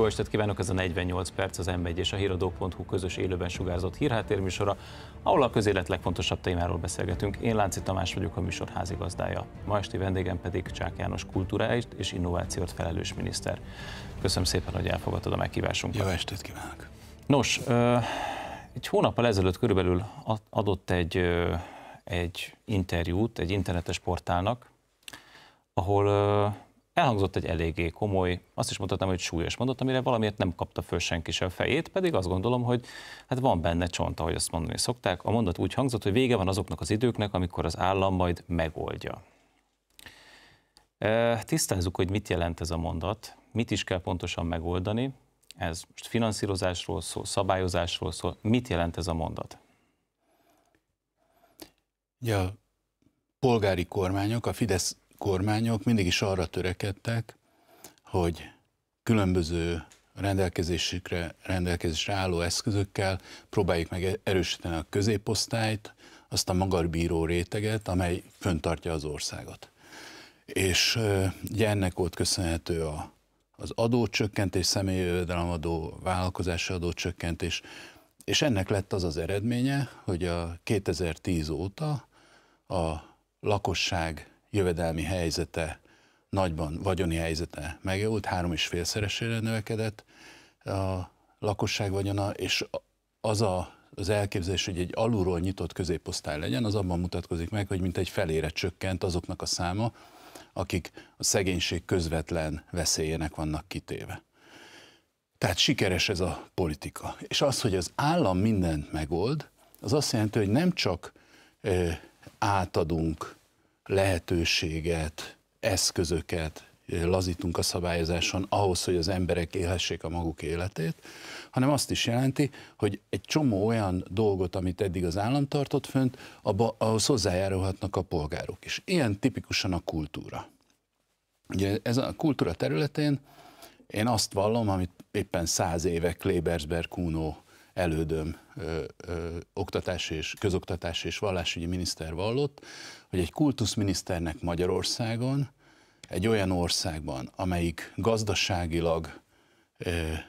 Jó estét kívánok, ez a 48 perc az M1 és a híradó.hu közös élőben sugárzott hírháttérműsora, ahol a közélet legfontosabb témáról beszélgetünk. Én Lánci Tamás vagyok a műsor házigazdája. Ma esti vendégem pedig Csák János kulturáért és innovációt felelős miniszter. Köszönöm szépen, hogy elfogadtad a meghívásunkat. Jó estét kívánok! Nos, egy hónappal ezelőtt körülbelül adott egy, egy interjút egy internetes portálnak, ahol elhangzott egy eléggé komoly, azt is mondhatnám, hogy súlyos mondat, amire valamiért nem kapta föl senki sem fejét, pedig azt gondolom, hogy hát van benne csont, ahogy azt mondani szokták. A mondat úgy hangzott, hogy vége van azoknak az időknek, amikor az állam majd megoldja. Tisztázzuk, hogy mit jelent ez a mondat, mit is kell pontosan megoldani, ez most finanszírozásról szól, szabályozásról szól, mit jelent ez a mondat? ja, a polgári kormányok, a Fidesz kormányok mindig is arra törekedtek, hogy különböző rendelkezésükre, rendelkezésre álló eszközökkel próbáljuk meg erősíteni a középosztályt, azt a magarbíró réteget, amely föntartja az országot. És ugye ennek volt köszönhető a, az adócsökkentés, személyi jövedelemadó, vállalkozási adócsökkentés, és ennek lett az az eredménye, hogy a 2010 óta a lakosság jövedelmi helyzete nagyban, vagyoni helyzete megjavult, három és félszeresére növekedett a lakosság vagyona, és az a, az elképzelés, hogy egy alulról nyitott középosztály legyen, az abban mutatkozik meg, hogy mint egy felére csökkent azoknak a száma, akik a szegénység közvetlen veszélyének vannak kitéve. Tehát sikeres ez a politika. És az, hogy az állam mindent megold, az azt jelenti, hogy nem csak ö, átadunk lehetőséget, eszközöket lazítunk a szabályozáson ahhoz, hogy az emberek élhessék a maguk életét, hanem azt is jelenti, hogy egy csomó olyan dolgot, amit eddig az állam tartott fönt, abba, ahhoz hozzájárulhatnak a polgárok is. Ilyen tipikusan a kultúra. Ugye ez a kultúra területén én azt vallom, amit éppen száz éve Klebersberg Kuno elődöm ö, ö, oktatás és, közoktatás és vallásügyi miniszter vallott, hogy egy kultuszminiszternek Magyarországon, egy olyan országban, amelyik gazdaságilag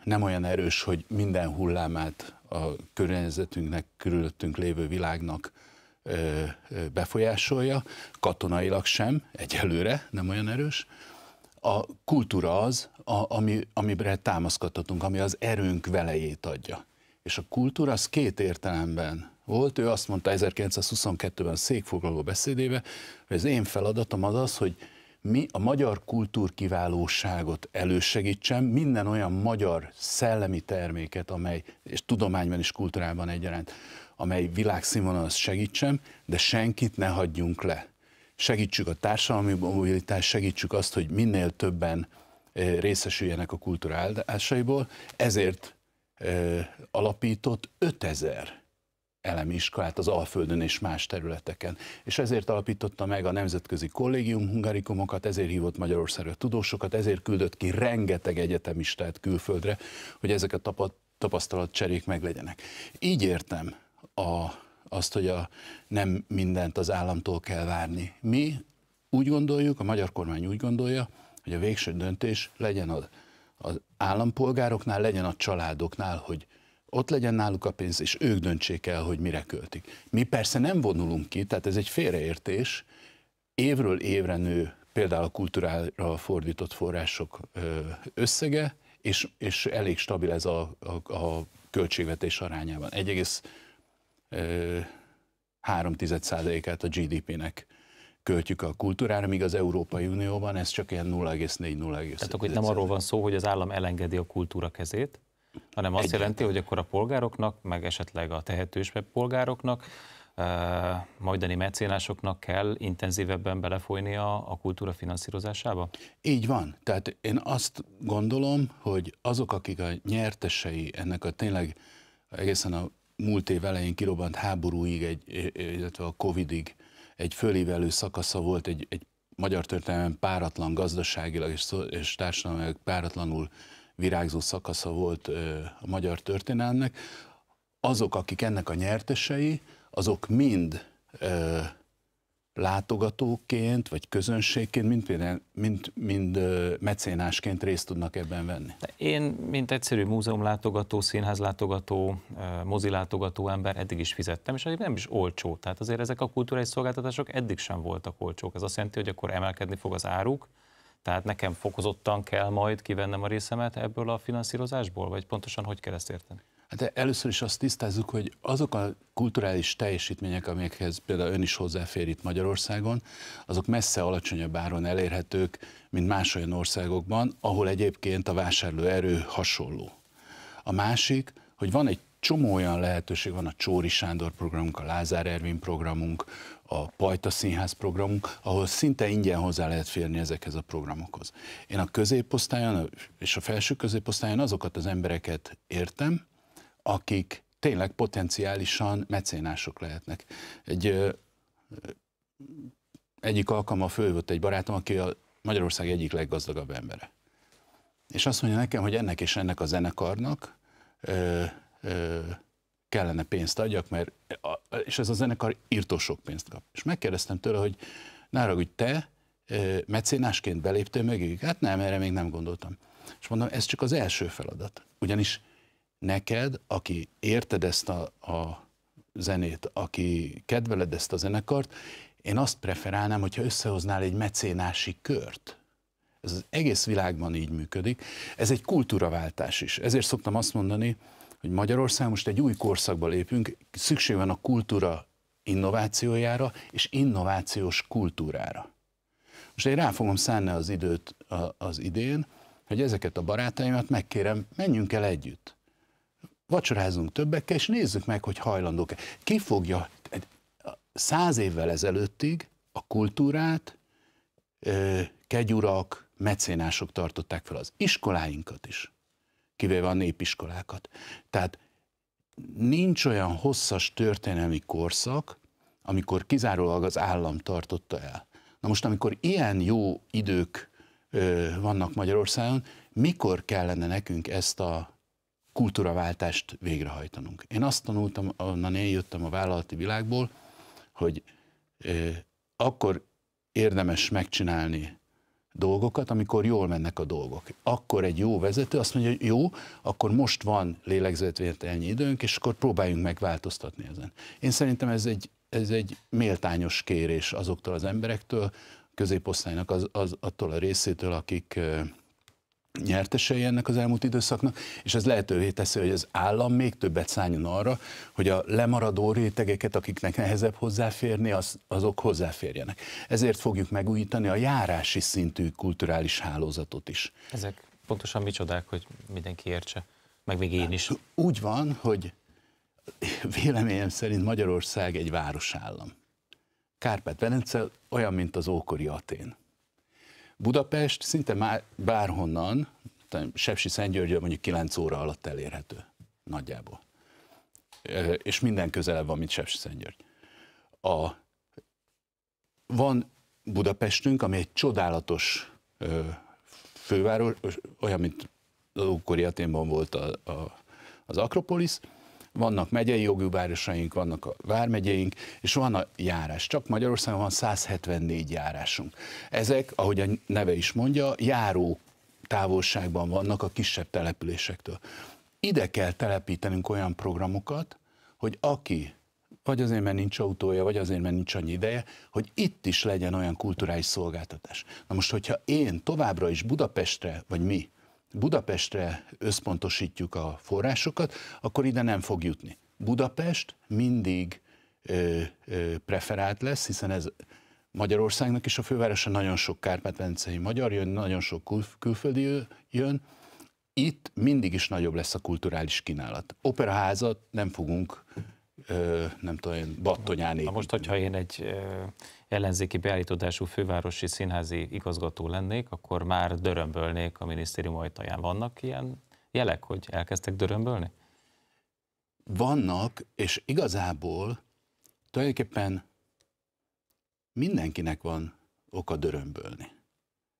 nem olyan erős, hogy minden hullámát a környezetünknek, körülöttünk lévő világnak befolyásolja, katonailag sem, egyelőre nem olyan erős. A kultúra az, a, ami, amire támaszkodhatunk, ami az erőnk velejét adja. És a kultúra az két értelemben volt, ő azt mondta 1922-ben székfoglaló beszédébe, hogy az én feladatom az az, hogy mi a magyar kultúrkiválóságot elősegítsem, minden olyan magyar szellemi terméket, amely, és tudományban és kultúrában egyaránt, amely világszínvonalon segítsem, de senkit ne hagyjunk le. Segítsük a társadalmi mobilitást, segítsük azt, hogy minél többen eh, részesüljenek a kultúra áldásaiból, ezért eh, alapított 5000 elemi iskolát az Alföldön és más területeken. És ezért alapította meg a Nemzetközi Kollégium hungarikumokat, ezért hívott Magyarországra tudósokat, ezért küldött ki rengeteg egyetemistát külföldre, hogy ezek a meg legyenek Így értem a, azt, hogy a, nem mindent az államtól kell várni. Mi úgy gondoljuk, a magyar kormány úgy gondolja, hogy a végső döntés legyen az, az állampolgároknál, legyen a családoknál, hogy ott legyen náluk a pénz, és ők döntsék el, hogy mire költik. Mi persze nem vonulunk ki, tehát ez egy félreértés, évről évre nő például a kultúrára fordított források összege, és, és elég stabil ez a, a, a költségvetés arányában. 1,3%-át a GDP-nek költjük a kultúrára, míg az Európai Unióban ez csak ilyen 0,4-0,5. Tehát akkor itt nem arról van szó, hogy az állam elengedi a kultúra kezét, hanem azt Egyetlen. jelenti, hogy akkor a polgároknak, meg esetleg a tehetős polgároknak, eh, majdani mecénásoknak kell intenzívebben belefolyni a a kultúra finanszírozásába? Így van. Tehát én azt gondolom, hogy azok, akik a nyertesei ennek a tényleg egészen a múlt év elején kirobbant háborúig, egy, eh, eh, illetve a Covidig egy fölívelő szakasza volt, egy, egy magyar történelem páratlan gazdaságilag és, szó, és társadalmilag páratlanul virágzó szakasza volt a magyar történelmnek, azok, akik ennek a nyertesei, azok mind ö, látogatóként, vagy közönségként, mind, mind, mind ö, mecénásként részt tudnak ebben venni? Én, mint egyszerű múzeumlátogató, színházlátogató, mozilátogató ember eddig is fizettem, és nem is olcsó. Tehát azért ezek a kulturális szolgáltatások eddig sem voltak olcsók. Ez azt jelenti, hogy akkor emelkedni fog az áruk, tehát nekem fokozottan kell majd kivennem a részemet ebből a finanszírozásból, vagy pontosan hogy kell ezt érteni? Hát először is azt tisztázzuk, hogy azok a kulturális teljesítmények, amelyekhez például ön is hozzáfér itt Magyarországon, azok messze alacsonyabb áron elérhetők, mint más olyan országokban, ahol egyébként a vásárlóerő hasonló. A másik, hogy van egy csomó olyan lehetőség van, a Csóri Sándor programunk, a Lázár Ervin programunk, a Pajta Színház programunk, ahol szinte ingyen hozzá lehet férni ezekhez a programokhoz. Én a középosztályon és a felső középosztályon azokat az embereket értem, akik tényleg potenciálisan mecénások lehetnek. Egy, egyik fő volt egy barátom, aki a Magyarország egyik leggazdagabb embere. És azt mondja nekem, hogy ennek és ennek a zenekarnak kellene pénzt adjak, mert, és ez a zenekar írtó sok pénzt kap. És megkérdeztem tőle, hogy nára hogy te mecénásként beléptél mögéjük? Hát nem, erre még nem gondoltam. És mondom, ez csak az első feladat. Ugyanis neked, aki érted ezt a, a zenét, aki kedveled ezt a zenekart, én azt preferálnám, hogyha összehoznál egy mecénási kört. Ez az egész világban így működik. Ez egy kultúraváltás is. Ezért szoktam azt mondani, hogy Magyarország most egy új korszakba lépünk, szükség van a kultúra innovációjára és innovációs kultúrára. Most én rá fogom szánni az időt az idén, hogy ezeket a barátaimat megkérem, menjünk el együtt. Vacsorázunk többekkel, és nézzük meg, hogy hajlandók-e. Ki fogja száz évvel ezelőttig a kultúrát kegyurak, mecénások tartották fel az iskoláinkat is kivéve a népiskolákat. Tehát nincs olyan hosszas történelmi korszak, amikor kizárólag az állam tartotta el. Na most, amikor ilyen jó idők ö, vannak Magyarországon, mikor kellene nekünk ezt a kultúraváltást végrehajtanunk? Én azt tanultam, onnan én jöttem a vállalati világból, hogy ö, akkor érdemes megcsinálni dolgokat, amikor jól mennek a dolgok. Akkor egy jó vezető azt mondja, hogy jó, akkor most van lélegzetvételnyi időnk, és akkor próbáljunk meg változtatni ezen. Én szerintem ez egy, ez egy méltányos kérés azoktól az emberektől, középosztálynak az, az, attól a részétől, akik nyertesei ennek az elmúlt időszaknak, és ez lehetővé teszi, hogy az állam még többet szálljon arra, hogy a lemaradó rétegeket, akiknek nehezebb hozzáférni, az, azok hozzáférjenek. Ezért fogjuk megújítani a járási szintű kulturális hálózatot is. Ezek pontosan micsodák, hogy mindenki értse, meg még én is. Úgy van, hogy véleményem szerint Magyarország egy városállam. kárpát venence olyan, mint az ókori Atén. Budapest szinte már bárhonnan, Sepsi Szentgyörgyön mondjuk 9 óra alatt elérhető nagyjából. És minden közelebb van, mint Sepsi Szentgyörgy. A, van Budapestünk, ami egy csodálatos főváros, olyan, mint az ókori Aténban volt a, a, az Akropolisz, vannak megyei jogú városaink, vannak a vármegyeink, és van a járás. Csak Magyarországon van 174 járásunk. Ezek, ahogy a neve is mondja, járó távolságban vannak a kisebb településektől. Ide kell telepítenünk olyan programokat, hogy aki vagy azért, mert nincs autója, vagy azért, mert nincs annyi ideje, hogy itt is legyen olyan kulturális szolgáltatás. Na most, hogyha én továbbra is Budapestre, vagy mi, Budapestre összpontosítjuk a forrásokat, akkor ide nem fog jutni. Budapest mindig ö, ö, preferált lesz, hiszen ez Magyarországnak is a fővárosa, nagyon sok kárpát magyar jön, nagyon sok kül, külföldi jön, itt mindig is nagyobb lesz a kulturális kínálat. Operaházat nem fogunk, ö, nem tudom, battonyán építeni. Na most, hogyha én egy ö, ellenzéki beállítódású fővárosi színházi igazgató lennék, akkor már dörömbölnék a minisztérium ajtaján. Vannak ilyen jelek, hogy elkezdtek dörömbölni? Vannak, és igazából tulajdonképpen mindenkinek van oka dörömbölni.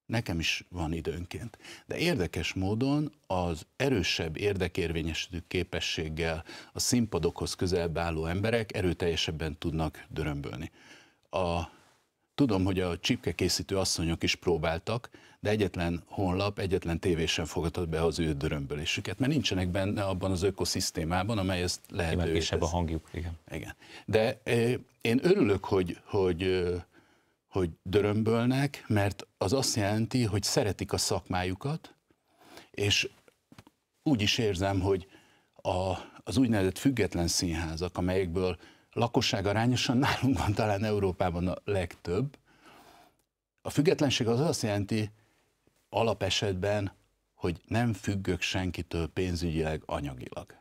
Nekem is van időnként. De érdekes módon az erősebb érdekérvényesítő képességgel a színpadokhoz közelebb álló emberek erőteljesebben tudnak dörömbölni. A Tudom, hogy a csipkekészítő asszonyok is próbáltak, de egyetlen honlap, egyetlen tévé sem fogadott be az ő dörömbölésüket, mert nincsenek benne abban az ökoszisztémában, amely ezt lehetővé Kisebb a hangjuk, igen. igen. De én örülök, hogy, hogy, hogy dörömbölnek, mert az azt jelenti, hogy szeretik a szakmájukat, és úgy is érzem, hogy a, az úgynevezett független színházak, amelyekből lakosság arányosan nálunk van talán Európában a legtöbb. A függetlenség az azt jelenti alapesetben, hogy nem függök senkitől pénzügyileg, anyagilag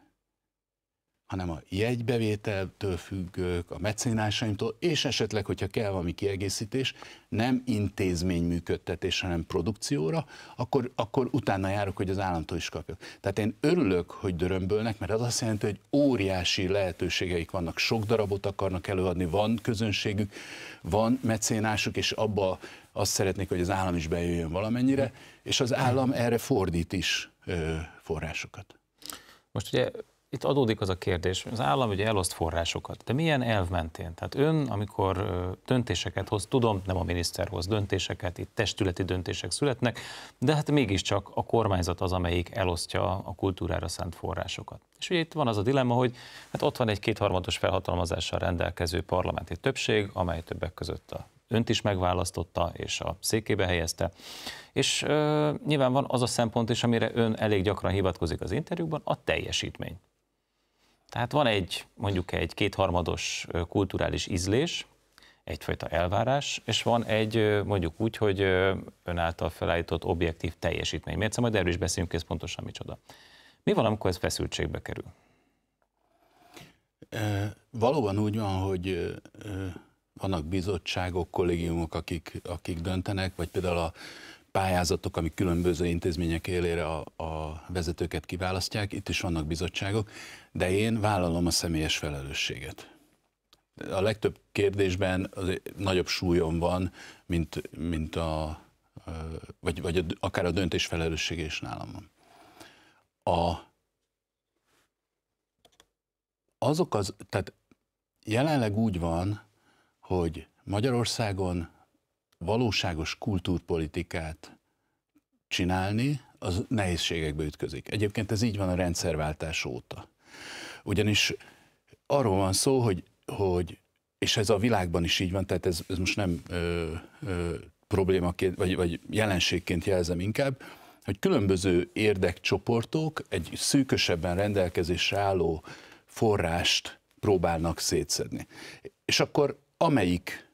hanem a jegybevételtől függők, a mecénásaimtól, és esetleg, hogyha kell valami kiegészítés, nem intézmény működtetés, hanem produkcióra, akkor, akkor utána járok, hogy az államtól is kapjak. Tehát én örülök, hogy dörömbölnek, mert az azt jelenti, hogy óriási lehetőségeik vannak, sok darabot akarnak előadni, van közönségük, van mecénásuk, és abba azt szeretnék, hogy az állam is bejöjjön valamennyire, és az állam erre fordít is ö, forrásokat. Most ugye itt adódik az a kérdés, az állam ugye eloszt forrásokat, de milyen elv mentén? Tehát ön, amikor döntéseket hoz, tudom, nem a miniszter hoz döntéseket, itt testületi döntések születnek, de hát mégiscsak a kormányzat az, amelyik elosztja a kultúrára szánt forrásokat. És ugye itt van az a dilemma, hogy hát ott van egy kétharmados felhatalmazással rendelkező parlamenti többség, amely többek között a önt is megválasztotta, és a székébe helyezte. És ö, nyilván van az a szempont is, amire ön elég gyakran hivatkozik az interjúban, a teljesítmény. Tehát van egy, mondjuk egy kétharmados kulturális ízlés, egyfajta elvárás, és van egy mondjuk úgy, hogy ön által felállított objektív teljesítmény. Miért szóval majd erről is beszélünk, ez pontosan micsoda. Mi van, amikor ez feszültségbe kerül? E, valóban úgy van, hogy e, vannak bizottságok, kollégiumok, akik, akik döntenek, vagy például a pályázatok, amik különböző intézmények élére a, a vezetőket kiválasztják, itt is vannak bizottságok, de én vállalom a személyes felelősséget. A legtöbb kérdésben az nagyobb súlyom van, mint, mint a, vagy, vagy a, akár a döntés felelőssége is nálam van. A, azok az, tehát jelenleg úgy van, hogy Magyarországon valóságos kultúrpolitikát csinálni, az nehézségekbe ütközik. Egyébként ez így van a rendszerváltás óta. Ugyanis arról van szó, hogy, hogy és ez a világban is így van, tehát ez, ez most nem ö, ö, problémaként, vagy, vagy jelenségként jelzem inkább, hogy különböző érdekcsoportok egy szűkösebben rendelkezésre álló forrást próbálnak szétszedni. És akkor amelyik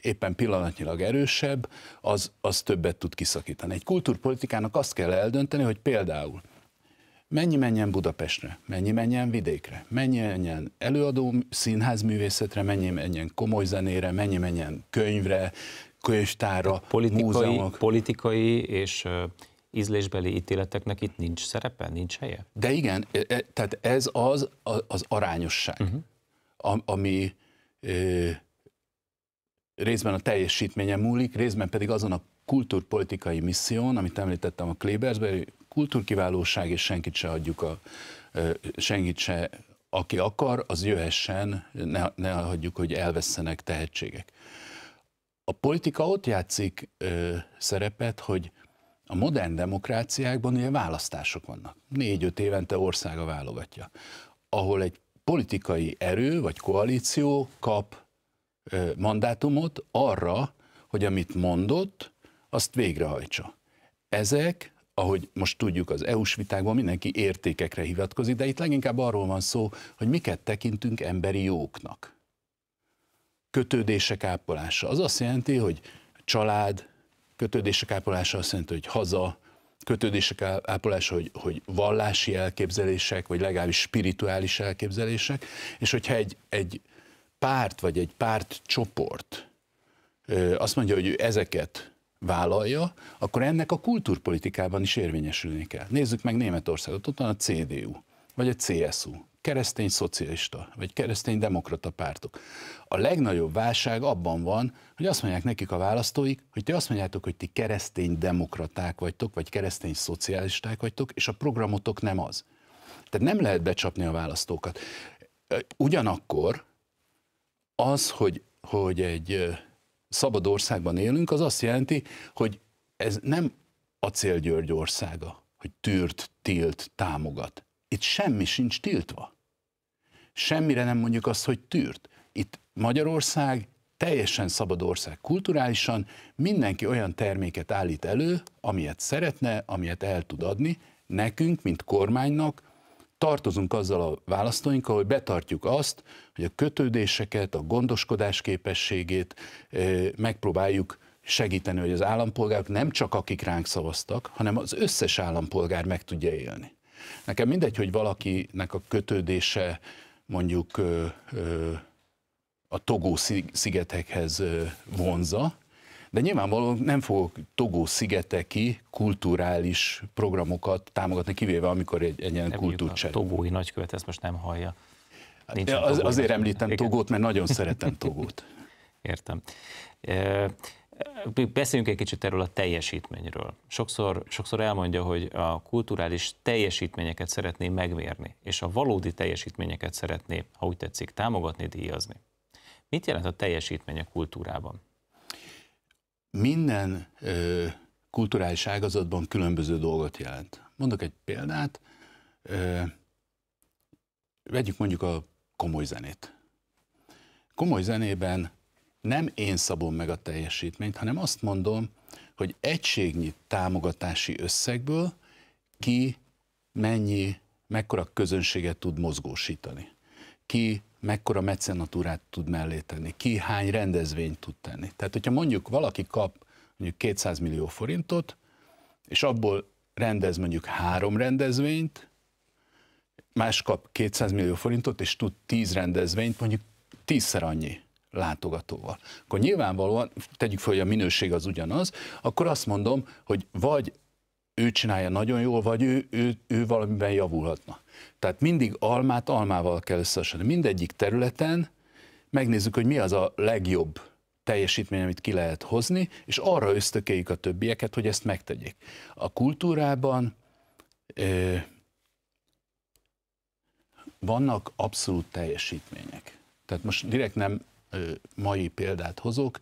éppen pillanatnyilag erősebb, az, az többet tud kiszakítani. Egy kultúrpolitikának azt kell eldönteni, hogy például mennyi menjen Budapestre, mennyi menjen vidékre, mennyi menjen előadó színházművészetre, mennyi menjen komoly zenére, mennyi menjen könyvre, könyvtárra, politikai, múzeumok. Politikai és ízlésbeli ítéleteknek itt nincs szerepe, nincs helye? De igen, e, e, tehát ez az az arányosság, uh-huh. ami részben a teljesítménye múlik, részben pedig azon a kultúrpolitikai misszión, amit említettem a Klebersben, kultúrkiválóság, és senkit se adjuk a, senkit se, aki akar, az jöhessen, ne, ne hagyjuk, hogy elvesztenek tehetségek. A politika ott játszik ö, szerepet, hogy a modern demokráciákban ugye választások vannak. Négy-öt évente országa válogatja, ahol egy politikai erő vagy koalíció kap mandátumot arra, hogy amit mondott, azt végrehajtsa. Ezek, ahogy most tudjuk az EU-s vitákban, mindenki értékekre hivatkozik, de itt leginkább arról van szó, hogy miket tekintünk emberi jóknak. Kötődések ápolása. Az azt jelenti, hogy család, kötődések ápolása azt jelenti, hogy haza, kötődések ápolása, hogy, hogy vallási elképzelések, vagy legalábbis spirituális elképzelések, és hogyha egy, egy párt vagy egy párt csoport, azt mondja, hogy ő ezeket vállalja, akkor ennek a kultúrpolitikában is érvényesülni kell. Nézzük meg Németországot, ott van a CDU, vagy a CSU, keresztény szocialista, vagy keresztény demokrata pártok. A legnagyobb válság abban van, hogy azt mondják nekik a választóik, hogy ti azt mondjátok, hogy ti keresztény demokraták vagytok, vagy keresztény szocialisták vagytok, és a programotok nem az. Tehát nem lehet becsapni a választókat. Ugyanakkor az, hogy, hogy egy szabad országban élünk, az azt jelenti, hogy ez nem a György országa, hogy tűrt, tilt, támogat. Itt semmi sincs tiltva. Semmire nem mondjuk azt, hogy tűrt. Itt Magyarország teljesen szabad ország kulturálisan, mindenki olyan terméket állít elő, amilyet szeretne, amilyet el tud adni, nekünk, mint kormánynak tartozunk azzal a választóinkkal, hogy betartjuk azt, hogy a kötődéseket, a gondoskodás képességét megpróbáljuk segíteni, hogy az állampolgárok nem csak akik ránk szavaztak, hanem az összes állampolgár meg tudja élni. Nekem mindegy, hogy valakinek a kötődése mondjuk a Togó szigetekhez vonza, de nyilvánvalóan nem fogok Togó szigeteki kulturális programokat támogatni, kivéve amikor egy, egy ilyen A Togói nagykövet ezt most nem hallja. De hát az, azért nagykövet. említem Igen. Togót, mert nagyon szeretem Togót. Értem. E Beszéljünk egy kicsit erről a teljesítményről. Sokszor, sokszor elmondja, hogy a kulturális teljesítményeket szeretné megmérni, és a valódi teljesítményeket szeretné, ha úgy tetszik, támogatni, díjazni. Mit jelent a teljesítmény a kultúrában? minden ö, kulturális ágazatban különböző dolgot jelent. Mondok egy példát, ö, vegyük mondjuk a komoly zenét. Komoly zenében nem én szabom meg a teljesítményt, hanem azt mondom, hogy egységnyi támogatási összegből ki mennyi, mekkora közönséget tud mozgósítani. Ki mekkora mecenatúrát tud mellé tenni, ki hány rendezvényt tud tenni. Tehát, hogyha mondjuk valaki kap mondjuk 200 millió forintot, és abból rendez mondjuk három rendezvényt, más kap 200 millió forintot, és tud 10 rendezvényt, mondjuk tízszer annyi látogatóval. Akkor nyilvánvalóan, tegyük fel, hogy a minőség az ugyanaz, akkor azt mondom, hogy vagy ő csinálja nagyon jól, vagy ő, ő, ő valamiben javulhatna. Tehát mindig almát almával kell összehasonlítani. Mindegyik területen megnézzük, hogy mi az a legjobb teljesítmény, amit ki lehet hozni, és arra ösztökéljük a többieket, hogy ezt megtegyék. A kultúrában ö, vannak abszolút teljesítmények. Tehát most direkt nem ö, mai példát hozok,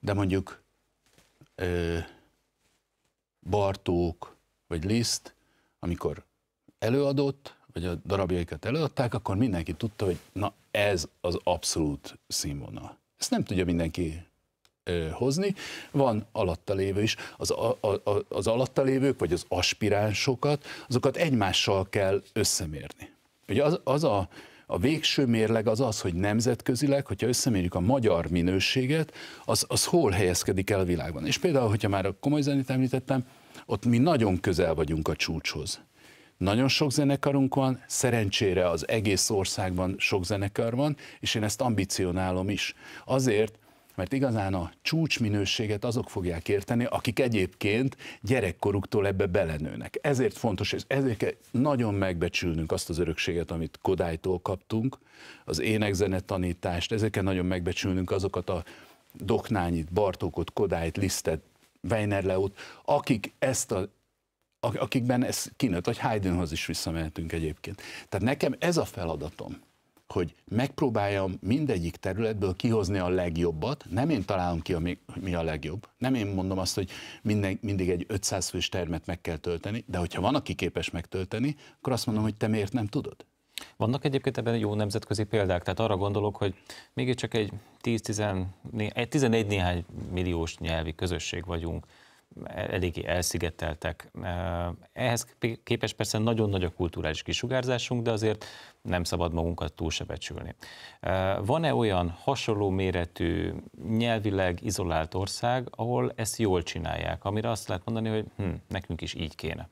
de mondjuk ö, Bartók vagy Liszt, amikor előadott, vagy a darabjaikat előadták, akkor mindenki tudta, hogy na ez az abszolút színvonal. Ezt nem tudja mindenki ö, hozni. Van alatta lévő is. Az, a, a, az alatta lévők, vagy az aspiránsokat, azokat egymással kell összemérni. Ugye az, az a, a végső mérleg az az, hogy nemzetközileg, hogyha összemérjük a magyar minőséget, az, az hol helyezkedik el a világban. És például, hogyha már a komoly zenét említettem, ott mi nagyon közel vagyunk a csúcshoz. Nagyon sok zenekarunk van, szerencsére az egész országban sok zenekar van, és én ezt ambicionálom is. Azért, mert igazán a csúcsminőséget azok fogják érteni, akik egyébként gyerekkoruktól ebbe belenőnek. Ezért fontos, és ezért kell nagyon megbecsülnünk azt az örökséget, amit Kodálytól kaptunk, az énekzene tanítást, Ezeket nagyon megbecsülnünk azokat a Doknányit, Bartókot, Kodályt, Lisztet, Weiner Leót, akik ezt a akikben ez kinőtt, vagy Haydnhoz is visszamehetünk egyébként. Tehát nekem ez a feladatom, hogy megpróbáljam mindegyik területből kihozni a legjobbat, nem én találom ki, hogy mi a legjobb, nem én mondom azt, hogy minden, mindig egy 500 fős termet meg kell tölteni, de hogyha van, aki képes megtölteni, akkor azt mondom, hogy te miért nem tudod? Vannak egyébként ebben jó nemzetközi példák, tehát arra gondolok, hogy mégiscsak egy 10-11 néhány milliós nyelvi közösség vagyunk eléggé elszigeteltek. Eh, ehhez képest persze nagyon nagy a kulturális kisugárzásunk, de azért nem szabad magunkat túl se becsülni. Eh, van-e olyan hasonló méretű, nyelvileg izolált ország, ahol ezt jól csinálják, amire azt lehet mondani, hogy hm, nekünk is így kéne?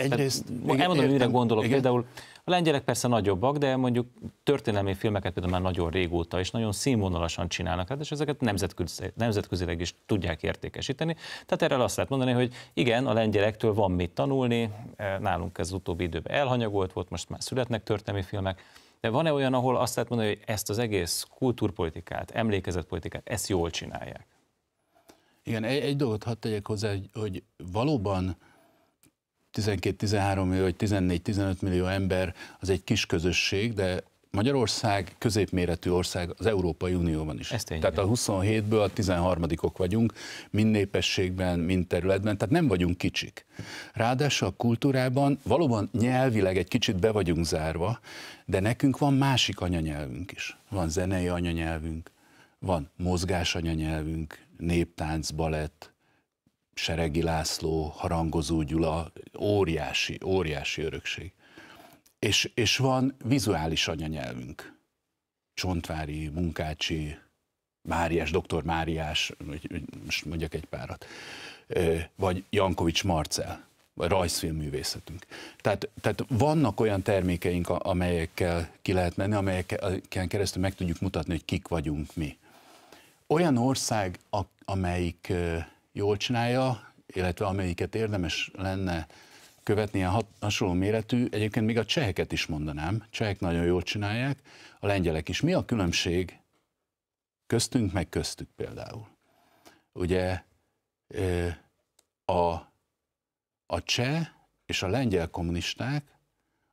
Egyrészt... Tehát, elmondom, mire gondolok. Igen. Például a lengyelek persze nagyobbak, de mondjuk történelmi filmeket például már nagyon régóta és nagyon színvonalasan csinálnak, hát és ezeket nemzetközi, nemzetközileg is tudják értékesíteni. Tehát erre azt lehet mondani, hogy igen, a lengyelektől van mit tanulni, e, nálunk ez az utóbbi időben elhanyagolt volt, most már születnek történelmi filmek, de van-e olyan, ahol azt lehet mondani, hogy ezt az egész kultúrpolitikát, emlékezetpolitikát, ezt jól csinálják? Igen, egy, egy dolgot hadd tegyek hozzá, hogy, hogy valóban 12-13 millió, vagy 14-15 millió ember az egy kis közösség, de Magyarország középméretű ország az Európai Unióban is. Ezt tehát a 27-ből a 13 ok vagyunk, mind népességben, mind területben, tehát nem vagyunk kicsik. Ráadásul a kultúrában valóban nyelvileg egy kicsit be vagyunk zárva, de nekünk van másik anyanyelvünk is. Van zenei anyanyelvünk, van mozgás anyanyelvünk, néptánc, balett, Seregi László, Harangozó Gyula, óriási, óriási örökség. És, és van vizuális anyanyelvünk. Csontvári, Munkácsi, Máriás, doktor Máriás, most mondjak egy párat, vagy Jankovics Marcel, vagy rajzfilmművészetünk. Tehát, tehát vannak olyan termékeink, amelyekkel ki lehet menni, amelyekkel keresztül meg tudjuk mutatni, hogy kik vagyunk mi. Olyan ország, amelyik jól csinálja, illetve amelyiket érdemes lenne követni, ilyen hasonló méretű. Egyébként még a cseheket is mondanám, csehek nagyon jól csinálják, a lengyelek is. Mi a különbség köztünk, meg köztük például? Ugye a, a cseh és a lengyel kommunisták,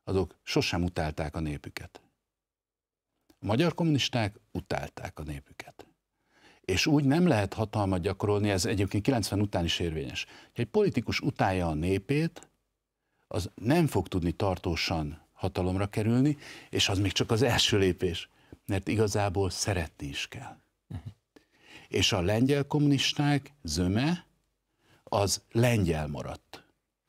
azok sosem utálták a népüket. A magyar kommunisták utálták a népüket. És úgy nem lehet hatalmat gyakorolni, ez egyébként 90 után is érvényes. Ha egy politikus utálja a népét, az nem fog tudni tartósan hatalomra kerülni, és az még csak az első lépés, mert igazából szeretni is kell. Uh-huh. És a lengyel kommunisták zöme az lengyel maradt.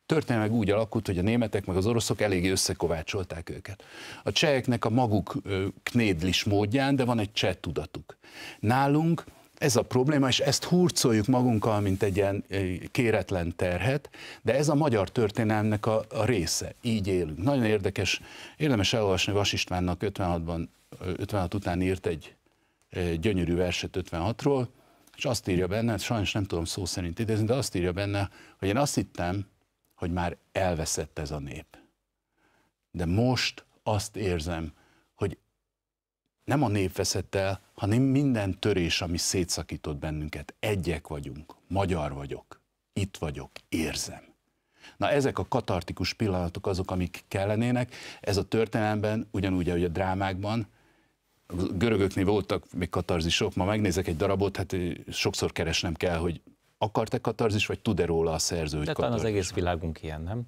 Történelmek úgy alakult, hogy a németek meg az oroszok eléggé összekovácsolták őket. A cseheknek a maguk knédlis módján, de van egy cseh tudatuk. Nálunk ez a probléma, és ezt hurcoljuk magunkkal, mint egy ilyen eh, kéretlen terhet, de ez a magyar történelmnek a, a része, így élünk. Nagyon érdekes, érdemes elolvasni Vas Istvánnak 56-ban, 56 eh, után írt egy eh, gyönyörű verset 56-ról, és azt írja benne, hát sajnos nem tudom szó szerint idézni, de azt írja benne, hogy én azt hittem, hogy már elveszett ez a nép. De most azt érzem, nem a nép veszett el, hanem minden törés, ami szétszakított bennünket. Egyek vagyunk, magyar vagyok, itt vagyok, érzem. Na ezek a katartikus pillanatok azok, amik kellenének. Ez a történelemben, ugyanúgy, ahogy a drámákban, a görögöknél voltak még katarzisok, ma megnézek egy darabot, hát sokszor keresnem kell, hogy akart-e katarzis, vagy tud-e róla a szerző, hogy De talán az egész világunk ilyen, nem?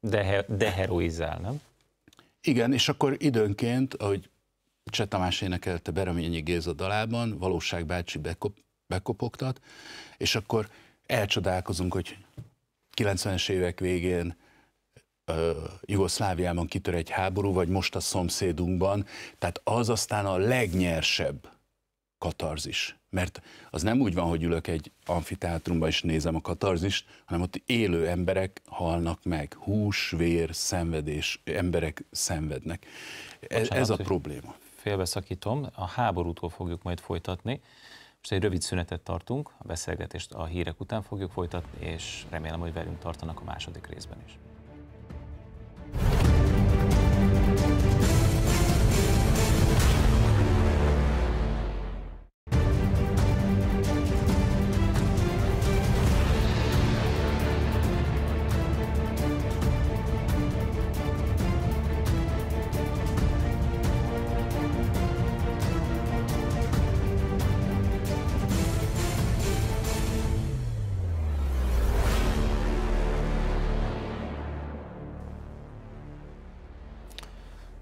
De, de heroizál, nem? Igen, és akkor időnként, ahogy Cseh Tamás énekelte Bereményi Géza dalában, Valóság bácsi bekop, bekopogtat, és akkor elcsodálkozunk, hogy 90-es évek végén uh, Jugoszláviában kitör egy háború, vagy most a szomszédunkban, tehát az aztán a legnyersebb katarzis. Mert az nem úgy van, hogy ülök egy amfiteátrumban és nézem a katarzist, hanem ott élő emberek halnak meg. Hús, vér, szenvedés, emberek szenvednek. E- Bocsánat, ez, ez a probléma félbeszakítom, a háborútól fogjuk majd folytatni. Most egy rövid szünetet tartunk, a beszélgetést a hírek után fogjuk folytatni, és remélem, hogy velünk tartanak a második részben is.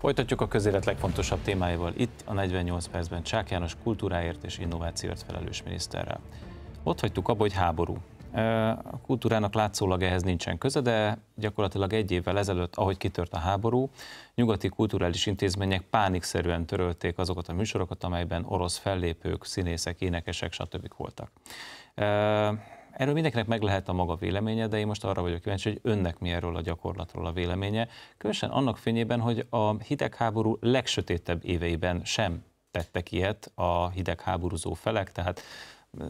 Folytatjuk a közélet legfontosabb témáival itt a 48 percben Csák János kultúráért és innovációért felelős miniszterrel. Ott hagytuk abba, hogy háború. A kultúrának látszólag ehhez nincsen köze, de gyakorlatilag egy évvel ezelőtt, ahogy kitört a háború, nyugati kulturális intézmények pánikszerűen törölték azokat a műsorokat, amelyben orosz fellépők, színészek, énekesek, stb. voltak. Erről mindenkinek meg lehet a maga véleménye, de én most arra vagyok kíváncsi, hogy önnek mi erről a gyakorlatról a véleménye, különösen annak fényében, hogy a hidegháború legsötétebb éveiben sem tettek ilyet a hidegháborúzó felek, tehát mm,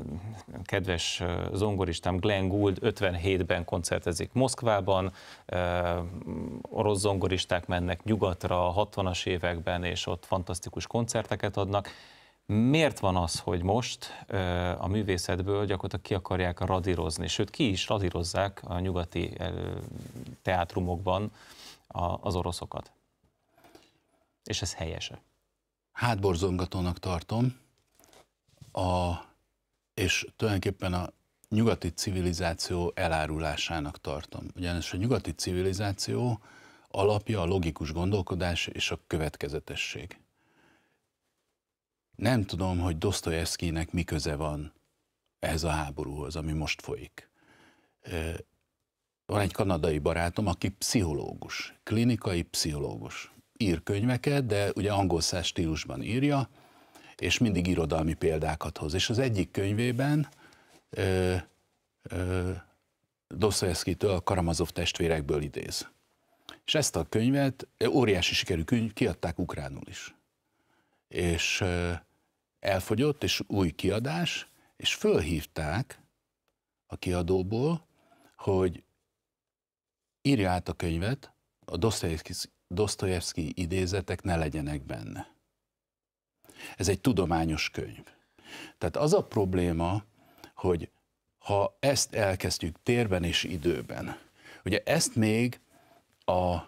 kedves zongoristám Glenn Gould 57-ben koncertezik Moszkvában, mm, orosz zongoristák mennek nyugatra a 60-as években, és ott fantasztikus koncerteket adnak. Miért van az, hogy most a művészetből gyakorlatilag ki akarják radírozni, sőt ki is radírozzák a nyugati teátrumokban az oroszokat? És ez helyese? Hátborzongatónak tartom, a, és tulajdonképpen a nyugati civilizáció elárulásának tartom. Ugyanis a nyugati civilizáció alapja a logikus gondolkodás és a következetesség. Nem tudom, hogy Dostoyevskynek mi köze van ehhez a háborúhoz, ami most folyik. Van egy kanadai barátom, aki pszichológus, klinikai pszichológus. Ír könyveket, de ugye angol száz stílusban írja, és mindig irodalmi példákat hoz. És az egyik könyvében Dostoyevsky-től a Karamazov testvérekből idéz. És ezt a könyvet, óriási sikerű könyv, kiadták ukránul is és elfogyott, és új kiadás, és fölhívták a kiadóból, hogy írja át a könyvet, a Dostoyevsky idézetek ne legyenek benne. Ez egy tudományos könyv. Tehát az a probléma, hogy ha ezt elkezdjük térben és időben, ugye ezt még a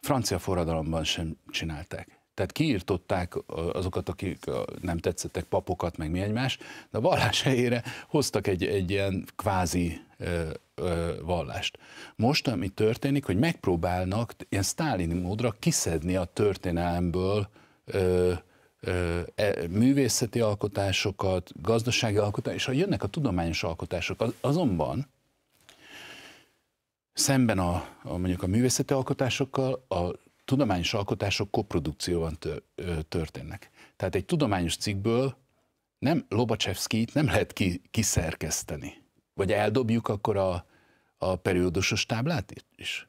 francia forradalomban sem csinálták. Tehát kiirtották azokat, akik nem tetszettek papokat, meg mi egymás, de a vallás helyére hoztak egy, egy ilyen kvázi ö, ö, vallást. Most, ami történik, hogy megpróbálnak ilyen sztálini módra kiszedni a történelemből ö, e, művészeti alkotásokat, gazdasági alkotásokat, és ha jönnek a tudományos alkotások, azonban szemben a, a mondjuk a művészeti alkotásokkal a tudományos alkotások koprodukcióban történnek. Tehát egy tudományos cikkből nem Lobacsevszkit nem lehet ki, kiszerkeszteni. Vagy eldobjuk akkor a, a periódusos táblát is?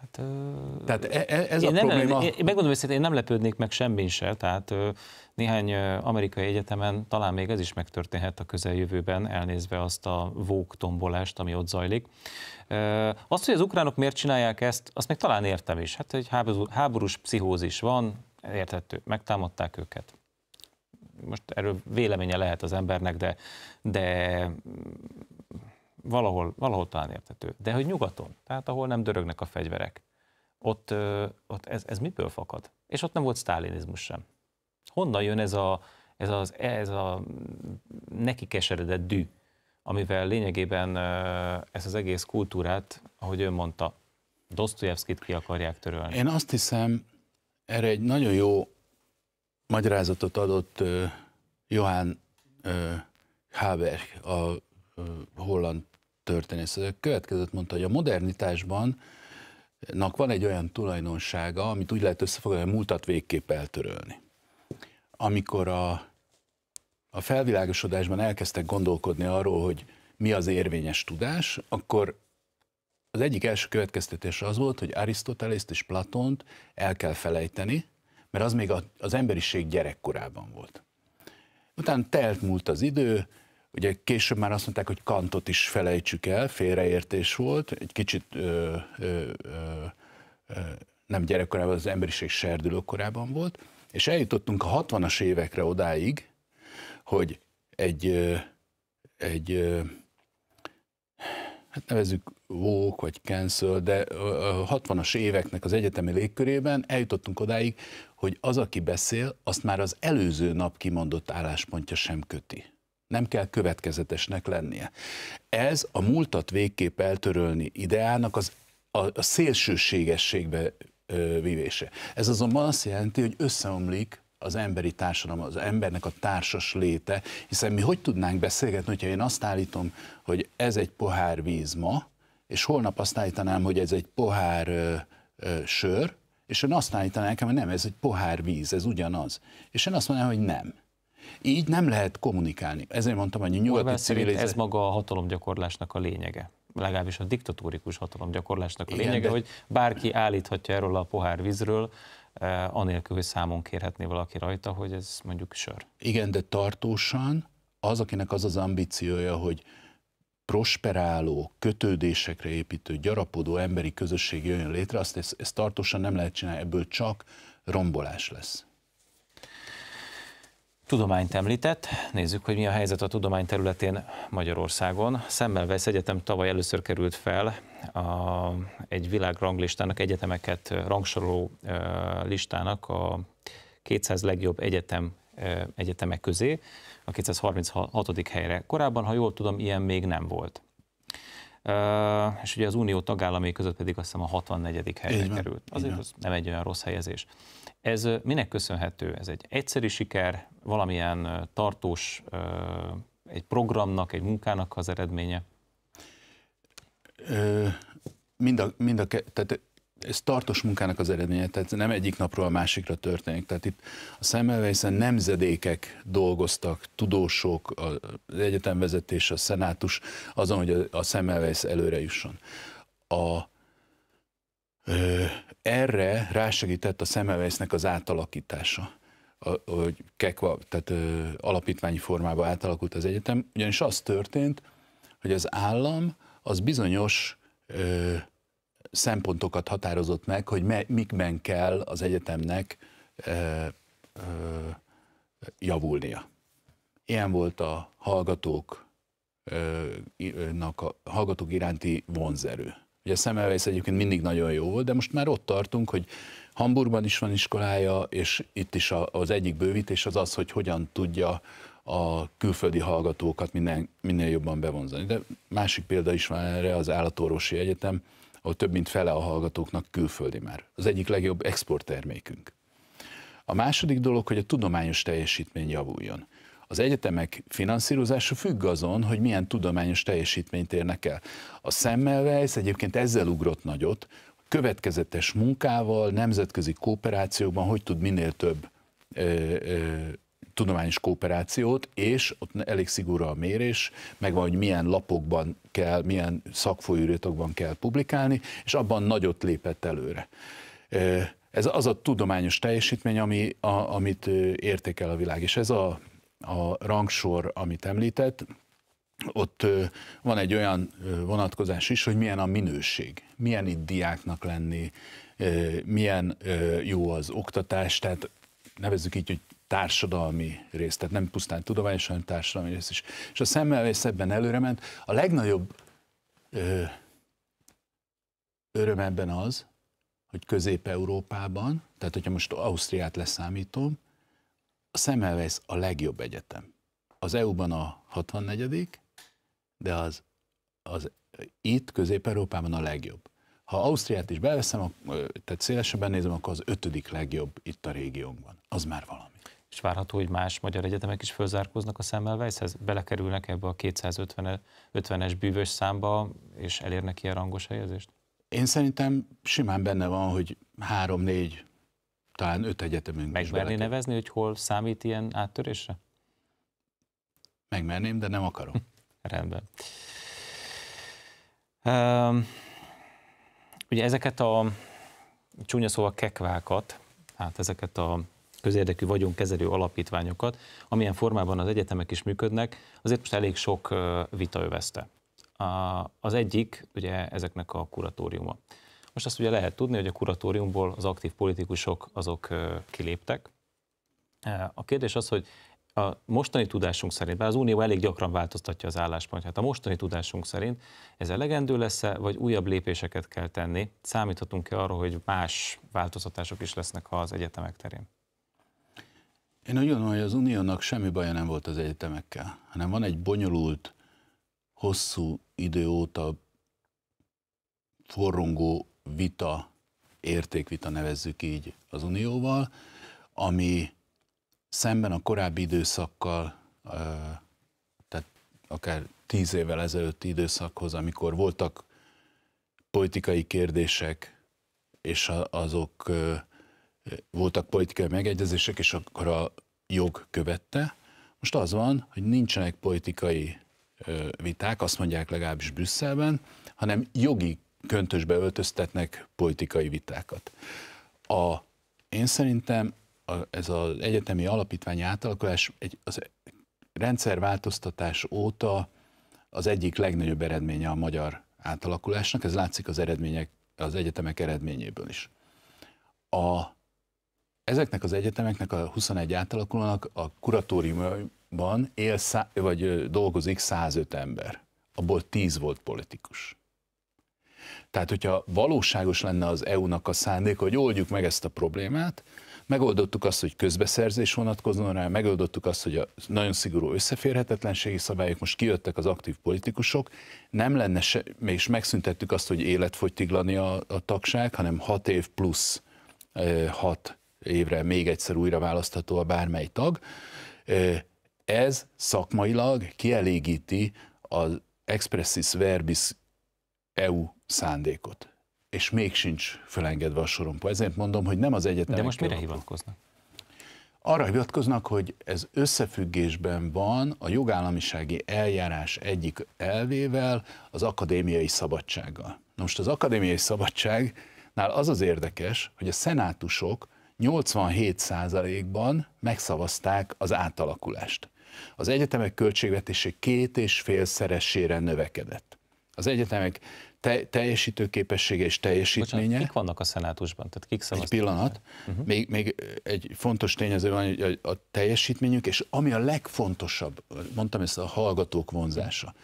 Hát, tehát e, e, ez én a nem, probléma. Én, én megmondom hogy én nem lepődnék meg semmin se, tehát néhány amerikai egyetemen talán még ez is megtörténhet a közeljövőben, elnézve azt a vók tombolást, ami ott zajlik. Azt, hogy az ukránok miért csinálják ezt, azt még talán értem is. Hát egy háborús pszichózis van, érthető, megtámadták őket most erről véleménye lehet az embernek, de, de valahol, valahol talán érthető. De hogy nyugaton, tehát ahol nem dörögnek a fegyverek, ott, ott ez, ez miből fakad? És ott nem volt sztálinizmus sem. Honnan jön ez a, ez, az, ez a neki keseredett dű, amivel lényegében ezt az egész kultúrát, ahogy ön mondta, Dostoyevskit ki akarják törölni. Én azt hiszem, erre egy nagyon jó magyarázatot adott uh, Johann Haber, a holland történész, következőt mondta, hogy a modernitásban van egy olyan tulajdonsága, amit úgy lehet összefoglalni, a múltat végképp eltörölni. Amikor a, a felvilágosodásban elkezdtek gondolkodni arról, hogy mi az érvényes tudás, akkor az egyik első következtetés az volt, hogy Arisztotelészt és Platont el kell felejteni, mert az még az emberiség gyerekkorában volt. Utána telt múlt az idő, Ugye később már azt mondták, hogy Kantot is felejtsük el, félreértés volt, egy kicsit ö, ö, ö, nem gyerekkorában, az emberiség serdülőkorában volt, és eljutottunk a 60-as évekre odáig, hogy egy, ö, egy ö, hát nevezzük vók vagy cancel, de a 60-as éveknek az egyetemi légkörében eljutottunk odáig, hogy az, aki beszél, azt már az előző nap kimondott álláspontja sem köti. Nem kell következetesnek lennie. Ez a múltat végképp eltörölni ideának az a, a szélsőségességbe ö, vívése. Ez azonban azt jelenti, hogy összeomlik az emberi társadalom, az embernek a társas léte, hiszen mi hogy tudnánk beszélgetni, hogyha én azt állítom, hogy ez egy pohár víz ma, és holnap azt állítanám, hogy ez egy pohár ö, ö, sör, és ön azt állítaná nekem, hogy nem, ez egy pohár víz, ez ugyanaz. És én azt mondanám, hogy nem. Így nem lehet kommunikálni. Ezért mondtam, hogy a nyugati civilizáció... Ez maga a hatalomgyakorlásnak a lényege legalábbis a diktatórikus hatalomgyakorlásnak a Igen, lényege, de... hogy bárki állíthatja erről a pohár vízről, eh, anélkül, hogy számon kérhetné valaki rajta, hogy ez mondjuk sör. Igen, de tartósan az, akinek az az ambíciója, hogy prosperáló, kötődésekre építő, gyarapodó emberi közösség jöjjön létre, azt ezt, ezt tartósan nem lehet csinálni, ebből csak rombolás lesz. Tudományt említett, nézzük, hogy mi a helyzet a tudomány területén Magyarországon. Szemmel vesz Egyetem tavaly először került fel a, egy világranglistának, egyetemeket rangsoroló e, listának a 200 legjobb egyetem, e, egyetemek közé, a 236. helyre. Korábban, ha jól tudom, ilyen még nem volt. E, és ugye az unió tagállamai között pedig azt hiszem a 64. helyre került. Azért az nem egy olyan rossz helyezés. Ez minek köszönhető? Ez egy egyszeri siker, valamilyen tartós, egy programnak, egy munkának az eredménye? Mind a, mind a, tehát ez tartós munkának az eredménye, tehát nem egyik napról a másikra történik. Tehát itt a Semmelweisen nemzedékek dolgoztak, tudósok, az egyetemvezetés, a szenátus azon, hogy a Semmelweis előre jusson. A erre rásegített a Semmelweisnek az átalakítása hogy kekva, tehát ö, alapítványi formába átalakult az egyetem, ugyanis az történt, hogy az állam az bizonyos ö, szempontokat határozott meg, hogy me, mikben kell az egyetemnek ö, ö, javulnia. Ilyen volt a hallgatóknak a hallgatók iránti vonzerő. Ugye a Semmelweis egyébként mindig nagyon jó volt, de most már ott tartunk, hogy Hamburgban is van iskolája, és itt is az egyik bővítés az az, hogy hogyan tudja a külföldi hallgatókat minden, minél jobban bevonzani. De másik példa is van erre az Állatorvosi Egyetem, ahol több mint fele a hallgatóknak külföldi már. Az egyik legjobb exporttermékünk. A második dolog, hogy a tudományos teljesítmény javuljon. Az egyetemek finanszírozása függ azon, hogy milyen tudományos teljesítményt érnek el. A Semmelweis egyébként ezzel ugrott nagyot, következetes munkával, nemzetközi kooperációban hogy tud minél több ö, ö, tudományos kooperációt, és ott elég szigorú a mérés, meg van, hogy milyen lapokban kell, milyen szakfolyóiratokban kell publikálni, és abban nagyot lépett előre. Ez az a tudományos teljesítmény, ami, a, amit értékel a világ, és ez a a rangsor, amit említett, ott van egy olyan vonatkozás is, hogy milyen a minőség, milyen itt diáknak lenni, milyen jó az oktatás, tehát nevezzük így, hogy társadalmi részt, tehát nem pusztán tudományos, hanem társadalmi rész is. És a és ebben előre ment. A legnagyobb ö, öröm ebben az, hogy Közép-Európában, tehát hogyha most Ausztriát leszámítom, a Semmelweis a legjobb egyetem. Az EU-ban a 64 de az, az itt, Közép-Európában a legjobb. Ha Ausztriát is beveszem, tehát szélesebben nézem, akkor az ötödik legjobb itt a régiónkban. Az már valami. És várható, hogy más magyar egyetemek is fölzárkóznak a Semmelweishez? Belekerülnek ebbe a 250-es bűvös számba, és elérnek ilyen rangos helyezést? Én szerintem simán benne van, hogy három-négy talán öt egyetemünk Megmerné is nevezni, hogy hol számít ilyen áttörésre? Megmerném, de nem akarom. Rendben. Um, ugye ezeket a csúnya szóval kekvákat, hát ezeket a közérdekű vagyonkezelő alapítványokat, amilyen formában az egyetemek is működnek, azért most elég sok vita övezte. Az egyik, ugye ezeknek a kuratóriuma. Most azt ugye lehet tudni, hogy a kuratóriumból az aktív politikusok azok kiléptek. A kérdés az, hogy a mostani tudásunk szerint, bár az Unió elég gyakran változtatja az álláspontját, a mostani tudásunk szerint ez elegendő lesz-e, vagy újabb lépéseket kell tenni? Számíthatunk-e arra, hogy más változtatások is lesznek az egyetemek terén? Én úgy gondolom, hogy az Uniónak semmi baja nem volt az egyetemekkel, hanem van egy bonyolult, hosszú idő óta forrongó vita, értékvita nevezzük így az Unióval, ami szemben a korábbi időszakkal, tehát akár tíz évvel ezelőtti időszakhoz, amikor voltak politikai kérdések, és azok voltak politikai megegyezések, és akkor a jog követte. Most az van, hogy nincsenek politikai viták, azt mondják legalábbis Brüsszelben, hanem jogi köntösbe öltöztetnek politikai vitákat. A, én szerintem a, ez az egyetemi alapítványi átalakulás egy, az rendszerváltoztatás óta az egyik legnagyobb eredménye a magyar átalakulásnak, ez látszik az eredmények, az egyetemek eredményéből is. A, ezeknek az egyetemeknek a 21 átalakulónak a kuratóriumban él, szá, vagy dolgozik 105 ember, abból 10 volt politikus. Tehát, hogyha valóságos lenne az EU-nak a szándék, hogy oldjuk meg ezt a problémát, megoldottuk azt, hogy közbeszerzés vonatkozóan, rá, megoldottuk azt, hogy a nagyon szigorú összeférhetetlenségi szabályok, most kijöttek az aktív politikusok, nem lenne, se, mégis megszüntettük azt, hogy életfogytiglani a, a tagság, hanem hat év plusz 6 hat évre még egyszer újra választható a bármely tag. ez szakmailag kielégíti az expressis verbis EU szándékot. És még sincs felengedve a sorompó. Ezért mondom, hogy nem az egyetemek. De most mire hivatkoznak? Arra hivatkoznak, hogy ez összefüggésben van a jogállamisági eljárás egyik elvével, az akadémiai szabadsággal. Na most az akadémiai szabadságnál az az érdekes, hogy a szenátusok 87%-ban megszavazták az átalakulást. Az egyetemek költségvetése két és félszeresére növekedett. Az egyetemek te, teljesítő képessége és teljesítménye. Bocsánat, kik vannak a szenátusban? Tehát kik egy pillanat. Uh-huh. Még, még egy fontos tényező van, hogy a, a teljesítményük, és ami a legfontosabb, mondtam ezt a hallgatók vonzása.